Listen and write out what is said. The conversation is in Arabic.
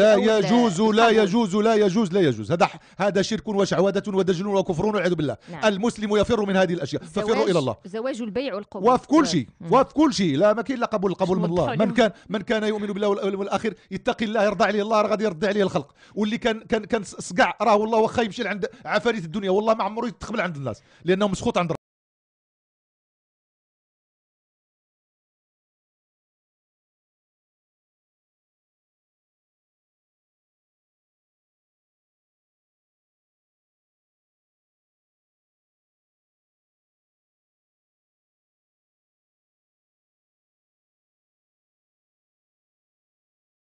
لا يجوز لا يجوز لا يجوز لا يجوز هذا هذا شرك وشعوذة ودجل وكفر والعياذ بالله نعم. المسلم يفر من هذه الاشياء ففروا الى الله زواج البيع والقبول وفي كل شيء نعم. وفي كل شيء لا ما كاين لا قبول القبول من الله من كان من كان يؤمن بالله والاخر يتقي الله يرضى عليه الله غادي يرضى عليه الخلق واللي كان كان كان صقع راه والله واخا يمشي لعند عفاريت الدنيا والله ما عمره يتقبل عند الناس لانه مسخوط عند